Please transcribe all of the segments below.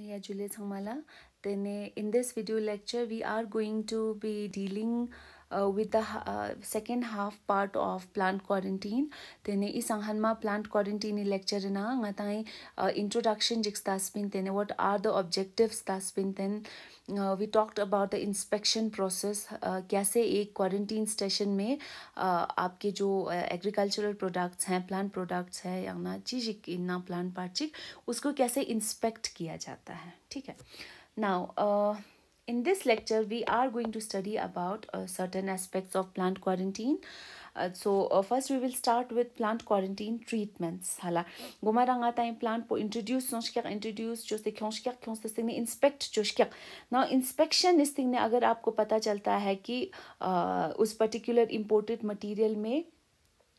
Hiya Julia Thangmala. Then in this video lecture we are going to be dealing uh, with the uh, second half part of plant quarantine then tene isanghanma plant quarantine lecture na ngatai uh, introduction spin then what are the objectives ta spin then uh, we talked about the inspection process uh, कैसे एक quarantine station में uh, आपके जो agricultural products हैं plant products हैं या ना चीज इन्ना प्लांट पार्चिक उसको कैसे इंस्पेक्ट किया जाता है ठीक है now In this lecture, we are going to study about uh, certain aspects of plant quarantine. Uh, so uh, first we will start with plant quarantine treatments. Hala, goma ranga time plant po introduce nonshkyak introduce जो से क्यों शक्य क्यों se सिंग inspect jo शक्य. Now inspection is thing ne agar aapko pata chalta hai ki uh, उस particular imported material में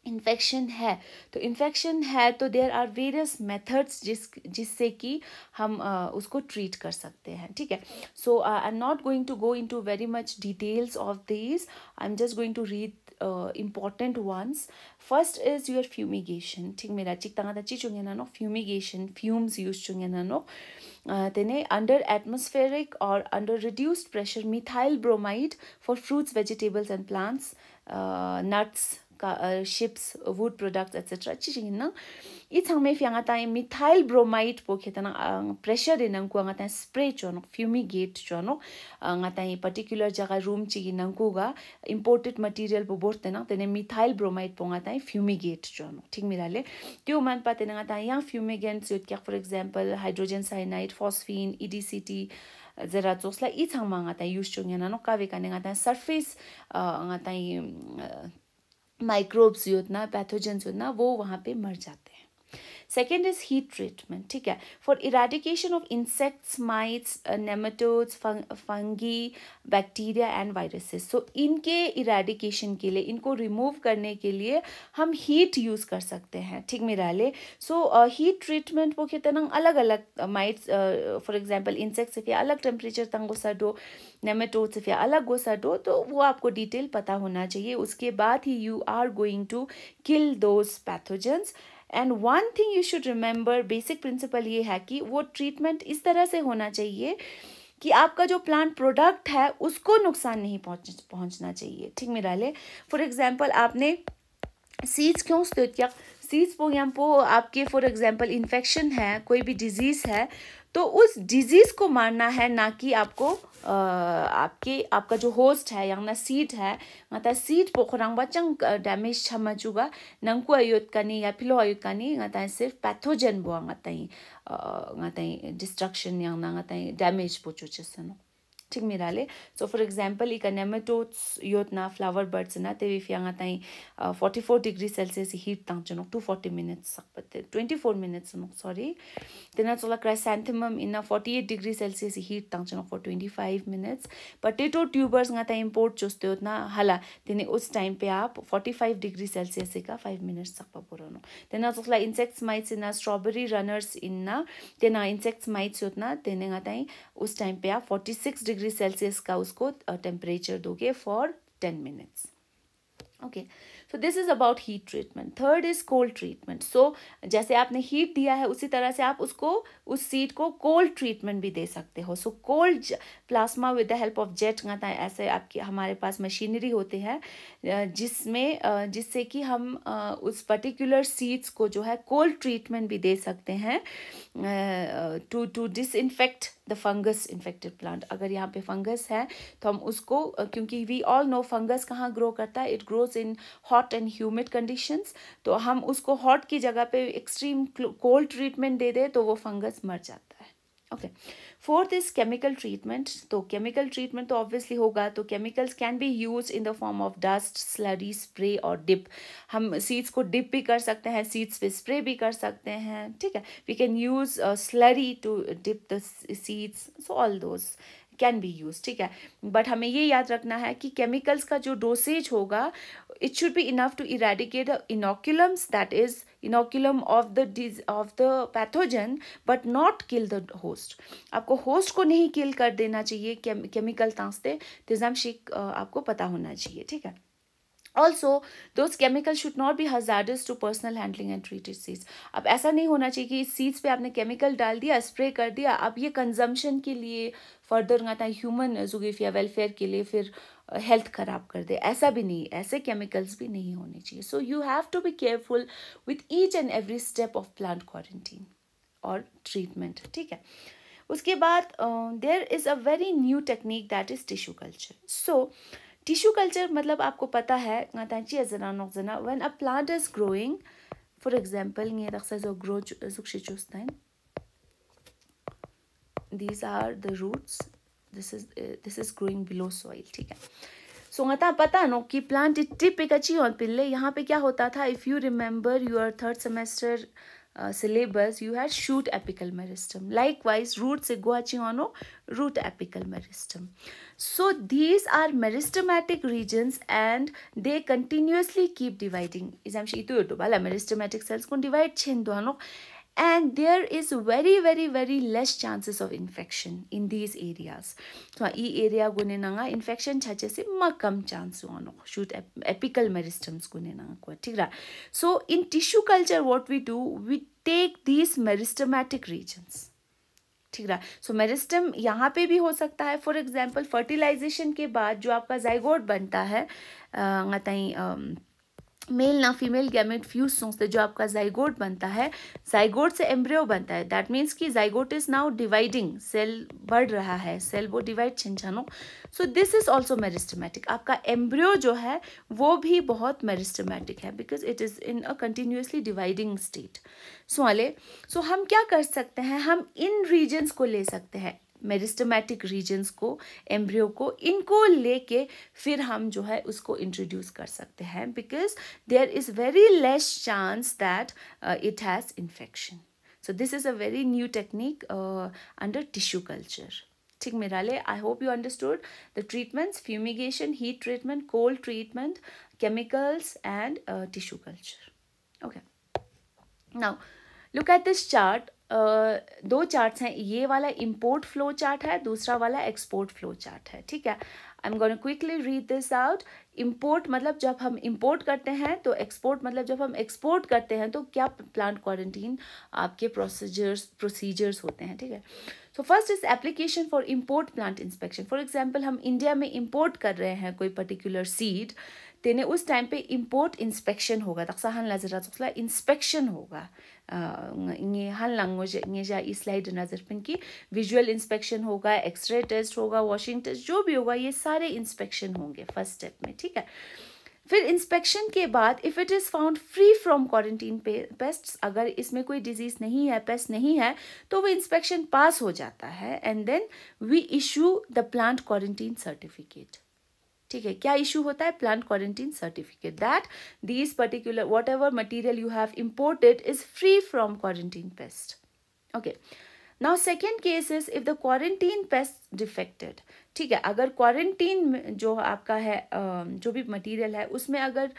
infection है तो इन्फेक्शन है तो देर आर वेरियस मेथड्स जिस जिससे कि हम आ, उसको ट्रीट कर सकते हैं ठीक है so I am not going to go into very much details of this I am just going to read important ones first is your fumigation ठीक मेरा चिक तंगा तची चुंगे नानो फ्यूमिगेशन फ्यूम्स यूज चुंगे नानो तेने अंडर एटमोस्फेरिक और under reduced pressure methyl bromide for fruits vegetables and plants nuts ka uh, ships wood products etc chi jing na i thang me fyang ta methyl bromide po khetana uh, pressure de nang ko nga ta spray chono fumigate chono nga uh, ta particular jaga room chi gi nang ko ga imported material po bor tena tene methyl bromide po nga ta fumigate chono thik mi le tyu man pa tena nga ta yang fumigant so ka for example hydrogen cyanide phosphine edct zera tsosla i ma nga ta use chong yana no ka ve ka nga ta surface nga ta microbes जो होते हैं pathogens होते हैं वो वहाँ पे मर जाते हैं सेकेंड इज हीट ट्रीटमेंट ठीक है for eradication of insects mites nematodes fungi bacteria and viruses so इनके इराडिकेशन के लिए इनको रिमूव करने के लिए हम हीट यूज़ कर सकते हैं ठीक मेरा ले सो हीट ट्रीटमेंट वो कहते हैं uh, uh, अलग अलग माइट्स फॉर एग्जाम्पल इंसेक्ट्स फिर अलग टेम्परेचर तंगो सा डो नेमेटोड से अलग गोसा डो तो वो आपको डिटेल पता होना चाहिए उसके बाद ही you are going to kill those pathogens and one thing you should remember basic principle ये है कि वो ट्रीटमेंट इस तरह से होना चाहिए कि आपका जो प्लांट प्रोडक्ट है उसको नुकसान नहीं पहुंच पहुंचना चाहिए ठीक मेरा ले फॉर एग्जाम्पल आपने सीड्स क्यों सीड्स प्रोग्राम पो आपके फॉर एग्जाम्पल इन्फेक्शन है कोई भी डिजीज़ है तो उस डिजीज़ को मारना है ना कि आपको आ, आपके आपका जो होस्ट है ना सीट है मतलब सीट पोखरंगबा चंग डैमेज छमचूगा नंकु नहीं या फिलो अयोतकानी ngata सिर्फ पैथोजन बो ngata ngata डिस्ट्रक्शन यांगना ngata डैमेज पोचो पोचुचेसनो ठीक मेरा सो फर एक्जापल इक नेमेटोट्स योत्ना फ्लावर बर्ड्स ना ते फिंग forty four degree Celsius heat तंग चुनौक to forty minutes twenty four minutes चुनौक सॉरी तेना चोला chrysanthemum in forty eight degree Celsius heat तक चुनौक for twenty five minutes potato tubers ना इम्पोर्ट चुस्ते उतना हाला तेने उस टाइम पे आप फोर्टी फाइव डिग्री सेल्सियस का फाइव मिनट्स सक पुरानो तेना चोला insects mites in strawberry runners in ना तेना इन्सेक्ट्स माइट्स होना तेने उस टाइम पे आप forty six degree degree Celsius का उसको टेम्परेचर दोगे for ten minutes okay so this is about heat treatment third is cold treatment so जैसे आपने हीट दिया है उसी तरह से आप उसको उस सीट को कोल्ड ट्रीटमेंट भी दे सकते हो so cold plasma with the help of jet गाता है ऐसे आपकी हमारे पास मशीनरी होती है जिसमें जिससे कि हम उस पर्टिकुलर सीट्स को जो है कोल्ड ट्रीटमेंट भी दे सकते हैं to to disinfect the fungus infected plant अगर यहाँ पे फंगस है तो हम उसको क्योंकि वी ऑल नो फंगस कहाँ ग्रो करता है it grows in hot and humid conditions तो हम उसको हॉट की जगह पे एक्सट्रीम कोल्ड ट्रीटमेंट दे दे तो वो फंगस मर जाता है okay okay. Fourth is chemical treatment तो केमिकल ट्रीटमेंट तो ऑब्वियसली होगा तो chemicals can be use in the form of dust slurry spray और डिप हम सीड्स को डिप भी कर सकते हैं सीड्स पे स्प्रे भी कर सकते हैं ठीक है we can use slurry to dip the seeds so all those can be use ठीक है बट हमें ये याद रखना है कि केमिकल्स का जो डोसेज होगा it should be enough to eradicate the inoculums that is inoculum of the of the pathogen but not kill the host आपको host को नहीं kill कर देना चाहिए chemical तांसते तिजामशीक uh, आपको पता होना चाहिए ठीक है also those chemical should not be hazardous to personal handling and treated seeds अब ऐसा नहीं होना चाहिए कि इस सीड्स पे आपने केमिकल डाल दिया स्प्रे कर दिया अब ये कंजम्पशन के लिए फर्दर ह्यूमन जुगेफिया वेलफेयर के लिए फिर हेल्थ ख़राब कर दे ऐसा भी नहीं ऐसे केमिकल्स भी नहीं होने चाहिए so you have to be careful with each and every step of plant quarantine और ट्रीटमेंट ठीक है उसके बाद there is a very new technique that is tissue culture so tissue culture मतलब आपको पता है गाताची अजना नोजना one a plant is growing for example ये रक्षा जो ग्रो जुक्शी चुस्तान these are the this is uh, this is growing below soil ठीक है सो so, अतः पता नो कि प्लांट टिप एक अच्छी और पिल्ले यहाँ पे क्या होता था if you remember your third semester syllabus you had shoot apical meristem likewise root से गुआ ची ऑन ओ root apical meristem so these are meristematic regions and they continuously keep dividing इस हम शीतु मेरिस्टमैटिक सेल्स को डिवाइड छेन दो and there is very very very less chances of infection in these areas so e area gune nanga infection chache se ma kam chance ono shoot apical meristems gune nanga ko ra so in tissue culture what we do we take these meristematic regions ठीक रहा सो meristem यहाँ पे भी हो सकता है for example fertilisation के बाद जो आपका जाइगोड बनता है आ, मेल ना फीमेल गैमेट फ्यूज सोच से जो आपका जाइगोट बनता है जाइगोट से एम्ब्रियो बनता है दैट मीन्स कि zygote is now dividing cell बढ़ रहा है सेल वो डिवाइड छिंछानो so this is also meristematic आपका एम्ब्रियो जो है वो भी बहुत मेरिस्टमैटिक है because it is in a continuously dividing state so अले सो हम क्या कर सकते हैं हम इन रीजन्स को ले सकते हैं मेरिस्टमेटिक रीजन्स को एम्ब्रियो को इनको लेके फिर हम जो है उसको इंट्रोड्यूस कर सकते हैं because there is very less chance that it has infection so this is a very new technique under tissue culture ठीक मेरा ले I hope you understood the treatments fumigation heat treatment cold treatment chemicals and tissue culture okay now look at this chart दो charts हैं ये वाला import flow chart है दूसरा वाला एक्सपोर्ट फ्लो चार्ट है ठीक है I am gonna quickly read this out import मतलब जब हम इम्पोर्ट करते हैं तो एक्सपोर्ट मतलब जब हम एक्सपोर्ट करते हैं तो क्या प्लांट क्वारंटीन आपके प्रोसीजर्स प्रोसीजर्स होते हैं ठीक है so first is application for import plant inspection for example हम इंडिया में इम्पोर्ट कर रहे हैं कोई पर्टिकुलर सीड देने उस टाइम पे इम्पोर्ट इंस्पेक्शन होगा तकसा हन लाजरा तकसला इंस्पेक्शन होगा ये हन लैंग्वेज ये जा स्लाइड नज़र पिन की विजुअल इंस्पेक्शन होगा एक्सरे टेस्ट होगा वॉशिंग टेस्ट जो भी होगा ये सारे इंस्पेक्शन होंगे फर्स्ट स्टेप में ठीक है फिर इंस्पेक्शन के बाद if it is found free from quarantine pest अगर इसमें कोई डिजीज़ नहीं है पेस्ट नहीं है तो वो इंस्पेक्शन पास हो जाता है and then we issue the plant quarantine certificate ठीक है क्या इशू होता है plant quarantine certificate that this particular whatever material you have imported is free from quarantine pest okay now second case is if the quarantine pest defected ठीक है अगर quarantine जो आपका है जो भी मटेरियल है उसमें अगर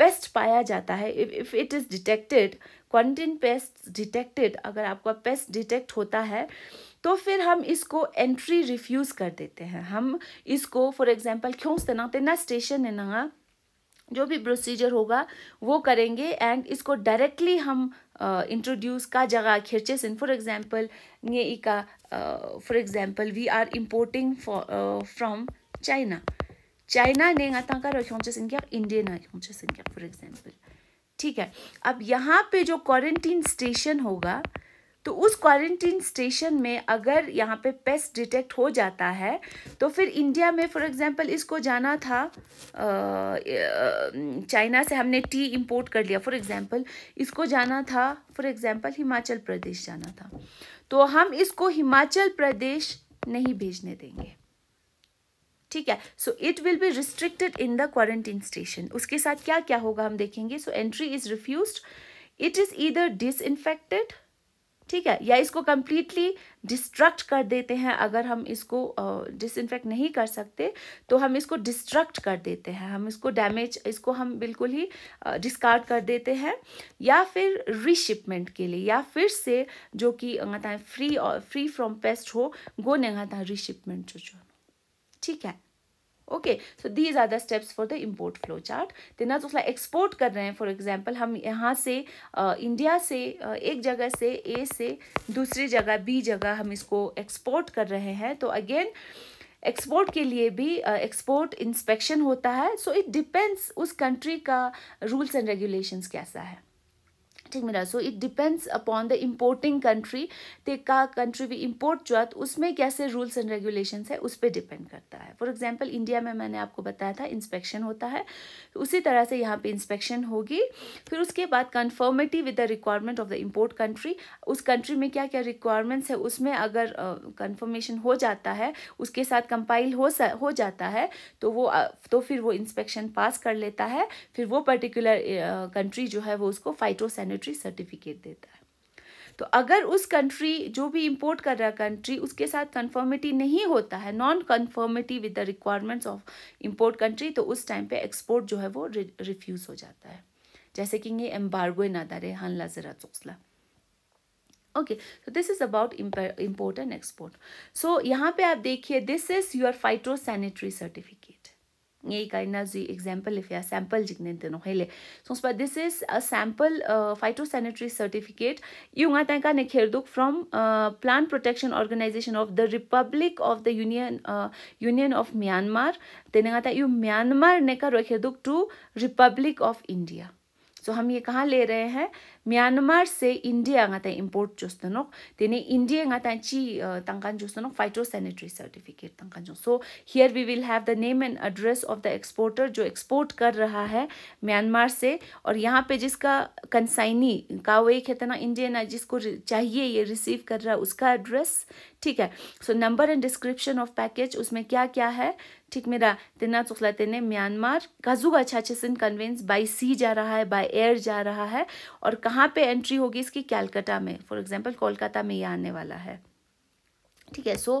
पेस्ट पाया जाता है if it is detected quarantine pest detected अगर आपका पेस्ट डिटेक्ट होता है तो फिर हम इसको एंट्री रिफ्यूज़ कर देते हैं हम इसको फॉर एग्जाम्पल क्यों ना तेना स्टेशन है ना जो भी प्रोसीजर होगा वो करेंगे एंड इसको डायरेक्टली हम इंट्रोड्यूस uh, का जगह खिरचे सिंह फॉर एग्जाम्पल ये uh, uh, का for example we are importing from China China ने आता का रखे सिन क्या इंडियन रखे सिन क्या फॉर एग्जाम्पल ठीक है अब यहाँ पे जो क्वारंटीन स्टेशन होगा तो उस क्वारंटीन स्टेशन में अगर यहाँ पे पेस्ट डिटेक्ट हो जाता है तो फिर इंडिया में फॉर एग्जांपल इसको जाना था चाइना से हमने टी इंपोर्ट कर लिया फॉर एग्जांपल इसको जाना था फॉर एग्जांपल हिमाचल प्रदेश जाना था तो हम इसको हिमाचल प्रदेश नहीं भेजने देंगे ठीक है so it will be restricted in the quarantine station उसके साथ क्या क्या होगा हम देखेंगे so entry is refuse it is either disinfected ठीक है या इसको कम्प्लीटली डिस्ट्रक्ट कर देते हैं अगर हम इसको डिसइनफेक्ट uh, नहीं कर सकते तो हम इसको डिस्ट्रक्ट कर देते हैं हम इसको डैमेज इसको हम बिल्कुल ही डिस्कार्ड uh, कर देते हैं या फिर रीशिपमेंट के लिए या फिर से जो कि फ्री फ्री फ्रॉम पेस्ट हो गो नहीं रीशिपमेंट जो जो ठीक है okay so these are the steps for the import flow chart तेनाज उस एक्सपोर्ट कर रहे हैं फॉर एग्जाम्पल हम यहाँ से आ, इंडिया से आ, एक जगह से ए से दूसरी जगह बी जगह हम इसको एक्सपोर्ट कर रहे हैं तो अगेन एक्सपोर्ट के लिए भी एक्सपोर्ट इंस्पेक्शन होता है सो इट डिपेंड्स उस कंट्री का रूल्स एंड रेगुलेशंस कैसा है ठीक मेरा so it depends upon the importing country ते का कंट्री भी इम्पोर्ट जो है उसमें कैसे रूल्स एंड रेगुलेशन है उस पर डिपेंड करता है फॉर एग्जाम्पल इंडिया में मैंने आपको बताया था इंस्पेक्शन होता है तो उसी तरह से यहाँ पे इंस्पेक्शन होगी फिर उसके बाद conformity with the requirement of the import country उस कंट्री में क्या क्या रिक्वायरमेंट्स है उसमें अगर कन्फर्मेशन uh, हो जाता है उसके साथ कंपाइल हो हो जाता है तो वो तो फिर वो इंस्पेक्शन पास कर लेता है फिर वो पर्टिकुलर कंट्री uh, जो है वो उसको फाइटोसैनिट प्रोप्राइटरी सर्टिफिकेट देता है तो अगर उस कंट्री जो भी इंपोर्ट कर रहा कंट्री उसके साथ कन्फर्मिटी नहीं होता है non conformity with the requirements of import country तो उस टाइम पे एक्सपोर्ट जो है वो रिफ्यूज़ हो जाता है जैसे कि ये एम्बार्गो नादारे हनला ज़रा चौसला okay so this is about import and export so यहाँ पे आप देखिए this is your phytosanitary certificate Ek ainazi example if ya sample jikne deno hele. So but this is a sample uh, phytosanitary certificate. Yunga tanka nekherduk from uh, Plant Protection Organization of the Republic of the Union uh, Union of Myanmar. Tenenga ta yu Myanmar neka rokherduk to Republic of India. So हम ये कहाँ ले रहे हैं Myanmar से India ngata import chostanok tene india ngata chi tangkan chostanok phytosanitary certificate tangkan jo so here we will have the name and address of the exporter jo export kar raha hai Myanmar से और यहाँ पे जिसका consignee का वो एक है ना इंडियन है जिसको चाहिए ये रिसीव कर रहा है उसका एड्रेस ठीक है so number and description of package उसमें क्या क्या है ठीक मेरा तेना चुखला तेने म्यांमार काजुगा छाछेसन कन्वेंस बाई सी जा रहा है बाई एयर जा रहा है और कहाँ यहाँ पे एंट्री होगी इसकी कैलकाटा में फॉर एग्जाम्पल कोलकाता में ये आने वाला है ठीक है सो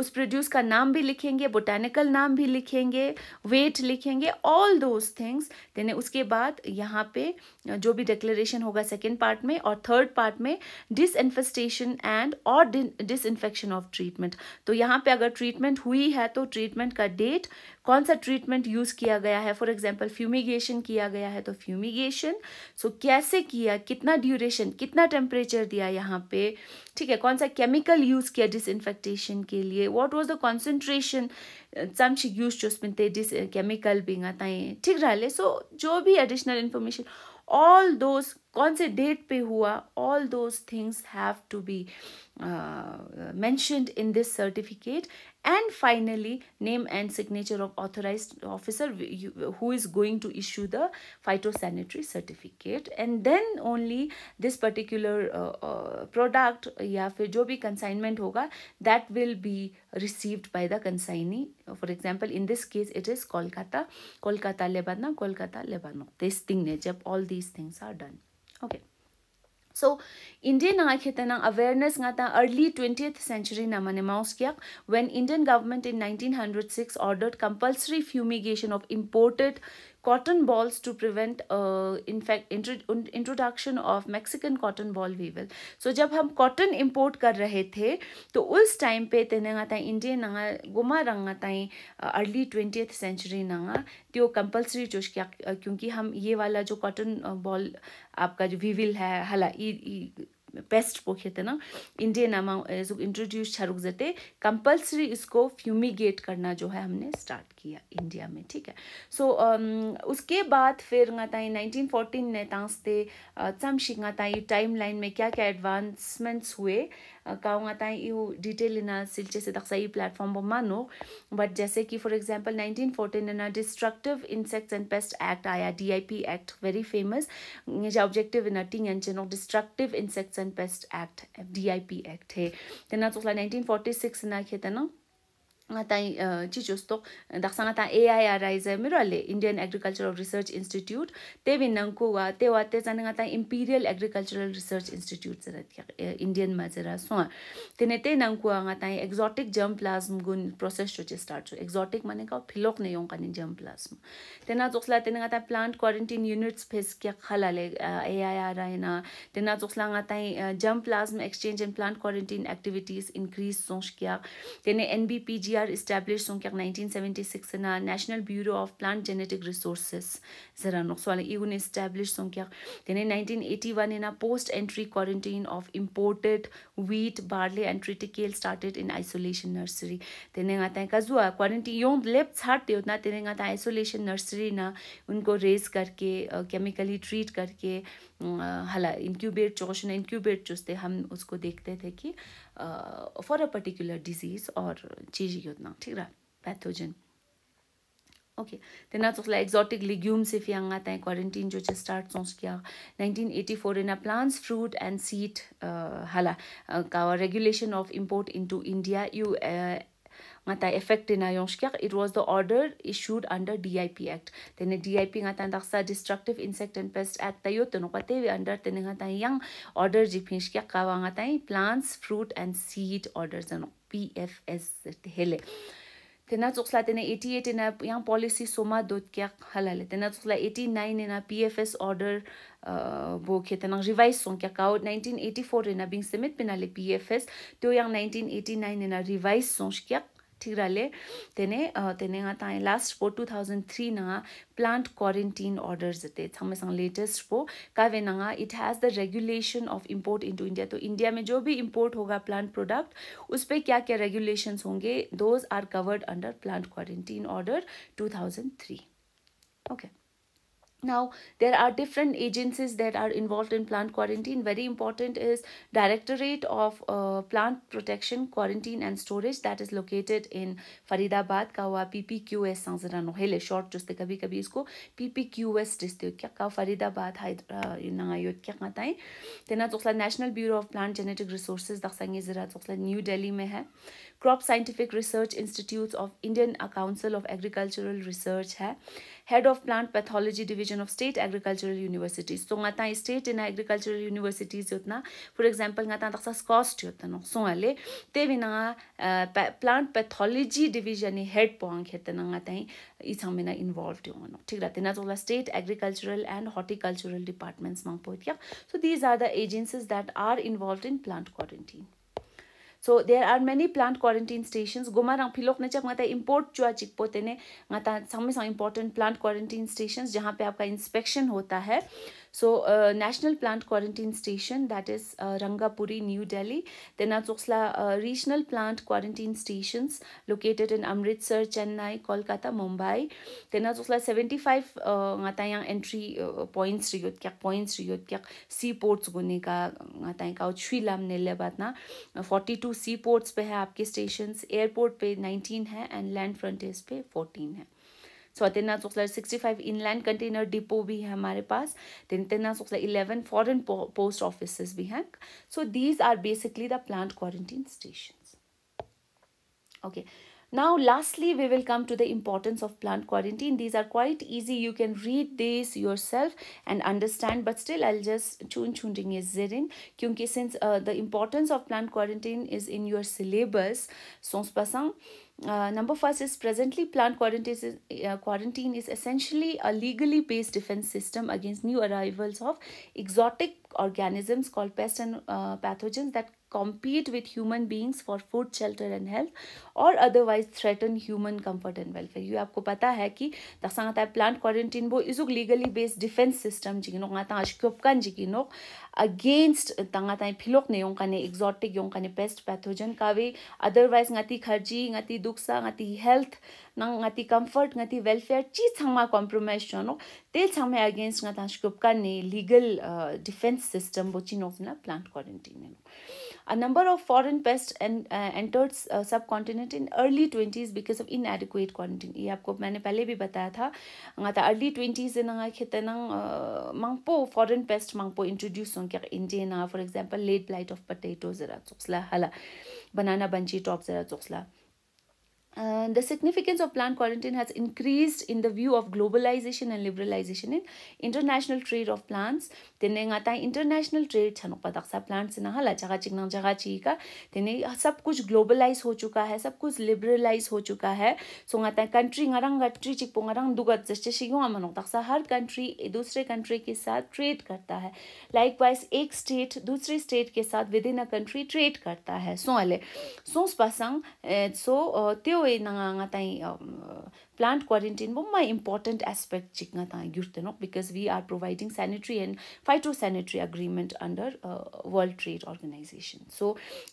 उस प्रोड्यूस का नाम भी लिखेंगे बोटेनिकल नाम भी लिखेंगे वेट लिखेंगे ऑल दोज थिंग्स देने उसके बाद यहाँ पे जो भी डिक्लेरेशन होगा सेकेंड पार्ट में और थर्ड पार्ट में डिसइन्फेस्टेशन एंड और डिसइन्फेक्शन ऑफ ट्रीटमेंट तो यहाँ पे अगर ट्रीटमेंट हुई है तो ट्रीटमेंट का डेट कौन सा ट्रीटमेंट यूज़ किया गया है फॉर एग्जाम्पल फ्यूमिगेशन किया गया है तो फ्यूमिगेशन सो so, कैसे किया कितना ड्यूरेशन कितना टेम्परेचर दिया यहाँ पे ठीक है कौन सा केमिकल यूज़ किया डिसइनफेक्टेशन के लिए वॉट वॉज द कॉन्सेंट्रेशन चमच यूज चुस्मिनते डिस केमिकल बिंग ठीक रहा सो so, जो भी एडिशनल इन्फॉर्मेशन ऑल दोज कौन से डेट पे हुआ all those things have to be Uh, mentioned in this certificate and finally name and signature of authorized officer who is going to issue the phytosanitary certificate and then only this particular uh, uh, product या फिर जो भी consignment hoga that will be received by the consignee for example in this case it is Kolkata Kolkata Lebanon Kolkata Lebanon this thing जब all these things are done okay so, Indian aakhe awareness nga ta early 20th century na mane mouse kya when Indian government in 1906 ordered compulsory fumigation of imported cotton balls to prevent uh, in fact intro, introduction of Mexican cotton ball weevil. So जब हम cotton import कर रहे थे तो उस time पे तेनेगा ताई Indian नंगा गुमा रंगा ताई early 20th century नंगा त्यो compulsory चोश किया क्योंकि हम ये वाला जो cotton ball आपका जो weevil है हला pest ना इंडियन अमाउंट uh, इसको इंट्रोड्यूस छरुक जते कंपलसरी इसको फ्यूमिगेट करना जो है हमने स्टार्ट किया इंडिया में ठीक है सो so, um, उसके बाद फिर गाताई फोर्टीन ने तांसते चमशिक गाताई लाइन में क्या क्या एडवांसमेंट्स हुए काउंग आता है यू डिटेल इना सिलचे से तक सही प्लेटफॉर्म पर मानो बट जैसे कि for example nineteen fourteen in destructive insects and pest act आया D I P act very famous objective इन टी एन चिनो destructive insects and pest act D I P act है तो ना तो नाइनटीन फोर्टी सिक्स इना खे ना ngatai uh, chi chus to da sana ta ai arise mero le indian agricultural research institute te bin nang ko wa te wa te jan ngata imperial agricultural research institute sa ratya uh, indian ma jara so te ne te nang ko ngata exotic germ gun process to just start to exotic mane ka philok ne yong kanin germ te na jox la te ngata plant quarantine units phes khala le uh, ai na te na la ngata exchange and plant quarantine activities increase te ne nbpg NGR established songkyak 1976 na National Bureau of Plant Genetic Resources zara nokswala igun established songkyak then 1981 in a post entry quarantine of imported wheat, barley, and triticale started in isolation nursery. Tenengatay kazua quarantine yung left heart yo na tenengatay isolation nursery na unko raise karke chemically treat karke हला incubate चोश ना incubate चुस्ते हम उसको देखते थे कि for a particular disease और चीज़ योजना ठीक रहा पैथोजन ओके then तो ला एक्जोटिक लिग्यूम से फियांगा ता क्वारंटाइन जो starts स्टार्ट सोंस किया 1984 in a plants fruit and seed हला का regulation of import into India यू ngata effect na yong it was the order issued under DIP act then DIP ngata destructive insect and pest act tayo tono kwate we under then yang order ji phin shkyak plants fruit and seed order zano PFS tena tsuksla tena 88 na yang policy soma dot kya halale tena tsuksla 89 na pfs order uh, bo khe tena revise song kya kaot 1984 na bing semet le pfs to yang 1989 na revise song kya ठीक रहा तेने तेने ताए last पो two thousand three नंगा plant quarantine order जते संग latest पो का वे नंगा it has the regulation of import into India तो इंडिया में जो भी इम्पोर्ट होगा प्लांट प्रोडक्ट उस पर क्या क्या रेगुलेशंस होंगे those are covered under plant quarantine order two okay okay. now there are different agencies that are involved in plant quarantine very important is directorate of uh, plant protection quarantine and storage that is located in faridabad ka hua ppqs sanzara hele short juste kabhi kabhi isko ppqs district kya ka faridabad nangayot kya ka tai tena tsoxla national bureau of plant genetic resources daksangi zira tsoxla new delhi mein hai crop scientific research institute of Indian council of agricultural research है head of plant pathology division of state agricultural universities तो गाँ state in agricultural universities उतना for example गाँ स्कॉस्ट होता नो सो हाँ ते बिना प्लांट पैथोलॉजी डिवीजन हेड पोंग खेतना इन्वॉल्व हो ठीक रहते ना चौला state agricultural and horticultural departments मांग पोत so these are the agencies that are involve in plant quarantine so there are many plant quarantine station गोमा फिलोक ने चाहे इम्पोर्ट चुआ चिकपोते ने समय समय इम्पोर्टेंट प्लांट क्वारंटीन स्टेशन जहाँ पे आपका इंस्पेक्शन होता है So uh, National Plant Quarantine Station that is uh, Rangapuri, New Delhi. Then are uh, Regional Plant Quarantine Stations located in Amritsar, Chennai, Kolkata, Mumbai. Then are Choksla 75 uh, ngata yang entry uh, points riyot kya points riyot kya seaports gune ka ngata ka kauch lam nille baat na 42 seaports pe hai aapke stations airport pe 19 hai and land frontage pe 14 hai सौतेना शुक्ला sixty five inland container depot भी है हमारे पास then तेना शुक्ला eleven foreign post office भी हैं so these are basically the plant quarantine station okay Now lastly we will come to the importance of plant quarantine. These are quite easy. You can read these yourself and understand but still I'll just chun chun ring is zerin kyunki since uh, the importance of plant quarantine is in your syllabus sans passant Uh, number first is presently plant quarantine is, uh, quarantine is essentially a legally based defense system against new arrivals of exotic organisms called pests and uh, pathogens that compete with human beings for food, shelter and health or otherwise threaten human comfort and welfare. ये आपको पता है कि दसांगता plant quarantine वो इजुक legally based defense system जिगिनो गाता अश्क्योपकन जिगिनो against तंगाता फिलोक ने यों कने exotic यों कने pest pathogen कावे otherwise ngati खर्जी ngati दुखसा ngati health nang ngati comfort ngati welfare ची छंगमा compromise चनो तेल छंगमे against ngata अश्क्योपकन ने legal uh, defense system bo chino na plant quarantine ने a number of foreign pests and uh, entered uh, subcontinent in early 20s because of inadequate quarantine ye aapko maine pehle bhi bataya tha nga ta early 20s in nga khete nang uh, mangpo foreign pest mangpo introduce on kya indian for example late blight of potatoes zara hala banana banchi top zara tsuxla the significance of plant quarantine has increased in the view of globalization and liberalization in international trade of plants. Tene nga ta international trade chano patak sa plants na hala jaga chik chaga jaga chi ka Tene sab kuch globalize ho chuka hai sab kuch liberalize ho chuka hai So nga ta country nga rang gatri chik po nga rang dugat जैसे शिगो अमानों तक सा हर country dusre country ke sath trade karta hai Likewise ek state dusre state ke sath within a country trade karta hai So ale So pasang so teo Um, plant quarantine bu my important aspect chigata yur to no because we are providing sanitary and phytosanitary agreement under uh, world trade organization so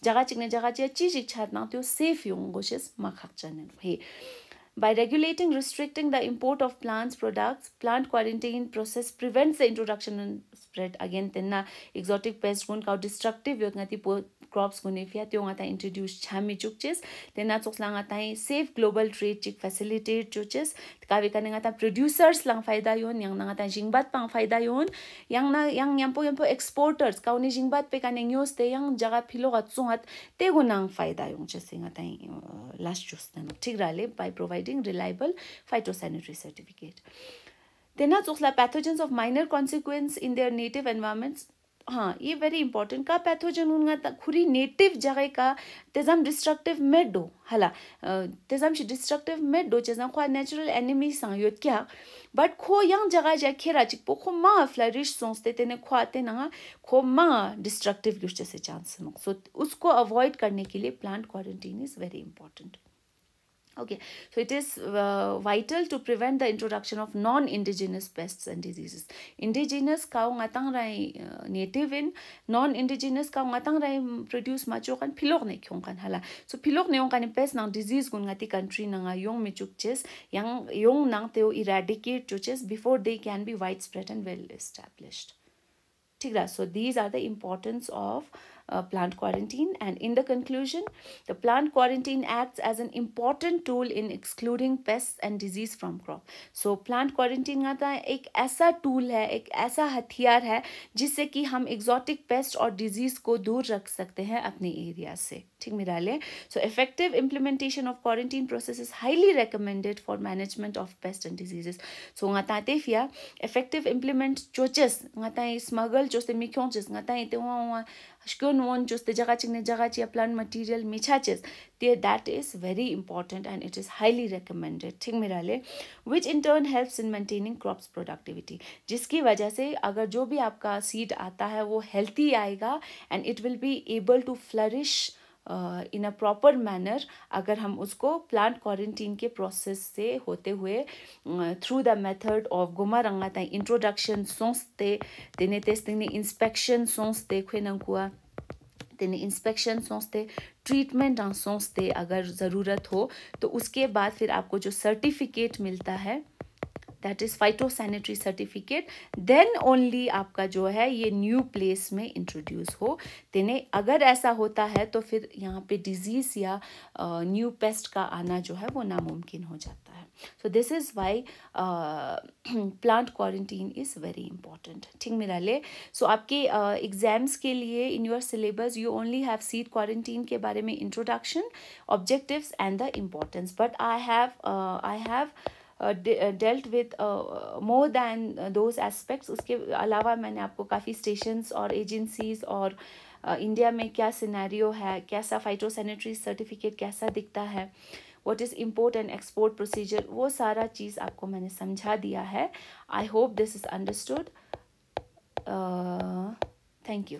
jaga chigne jaga che chi chad na to safe goes ma khachan by regulating restricting the import of plants products plant quarantine process prevents the introduction and spread again the exotic pest won't ka destructive crops go ne tyo yong ata introduce chami chukches then na chok lang ata safe global trade chik facilitate chukches ka we kaneng ata producers lang fayda yon yang na jingbat pang fayda yon yang na yang yang po yang po exporters ka ni jingbat pe kaneng news te yang jaga philo ga chung te go nang fayda yon che singa ta uh, last chus na thik ra le by providing reliable phytosanitary certificate then that's pathogens of minor consequence in their native environments हाँ ये very important का pathogen उनका खुरी native जगह का तेजाम destructive मेडो हला तेजाम destructive मेडो चेजाम खो natural enemy सांग क्या बट खो यंग जगह जा खेरा चिक पो खो माँ फ्लरिश सोचते तेने खो आते ना खो मा डिस्ट्रक्टिव यूज जैसे चांस सो उसको अवॉइड करने के लिए plant quarantine is very important Okay, so it is uh, vital to prevent the introduction of non-indigenous pests and diseases. Indigenous cow ngatang rai uh, native in non-indigenous cow ngatang rai produce macho kan pilor ne kyong kan hala. So pilor ne yong kan pest nang disease gun ngati country nang yong michuk ches yang yong nang teo eradicate chuches before they can be widespread and well established. So these are the importance of uh, plant quarantine. And in the conclusion, the plant quarantine acts as an important tool in excluding pests and disease from crop. So plant quarantine आता ek aisa tool hai ek aisa hathiyar hai jisse ki hum exotic pest और disease ko dur rakh sakte hain apne area से ठीक मिला लें so effective implementation of quarantine process is highly recommended for management of pest and diseases so ngatate fia effective implement choches ngata smuggle jo chose mikyon ches ngatai te wa Ashkun won just the jagachi ne jagachi plant material michaches. There that is very important and it is highly recommended. ठीक मेरा ले which in turn helps in maintaining crops productivity. जिसकी वजह से अगर जो भी आपका सीड आता है वो healthy आएगा and it will be able to flourish in a proper manner अगर हम उसको प्लांट क्वारंटीन के प्रोसेस से होते हुए थ्रू द मेथड ऑफ तय इंट्रोडक्शन सोचते तेने तेस तेने इंस्पेक्शन सोचते खुनकुआ तेने इंस्पेक्शन सोचते ट्रीटमेंट सोचते अगर ज़रूरत हो तो उसके बाद फिर आपको जो सर्टिफिकेट मिलता है that is phytosanitary certificate then only आपका जो है ये न्यू प्लेस में इंट्रोड्यूस हो देने अगर ऐसा होता है तो फिर यहाँ पे डिजीज़ या न्यू पेस्ट का आना जो है वो नामुमकिन हो जाता है so this is why plant quarantine is very important ठीक मेरा ले सो आपके एग्ज़ाम्स के लिए in your syllabus you only have seed quarantine के बारे में introduction objective and the importance but I have I have dealt with more than those aspects उसके अलावा मैंने आपको काफ़ी स्टेशंस और एजेंसीज और इंडिया uh, में क्या सिनेरियो है कैसा फाइटोसैनिटरी सर्टिफिकेट कैसा दिखता है what is import and export procedure वो सारा चीज़ आपको मैंने समझा दिया है I hope this is understood thank you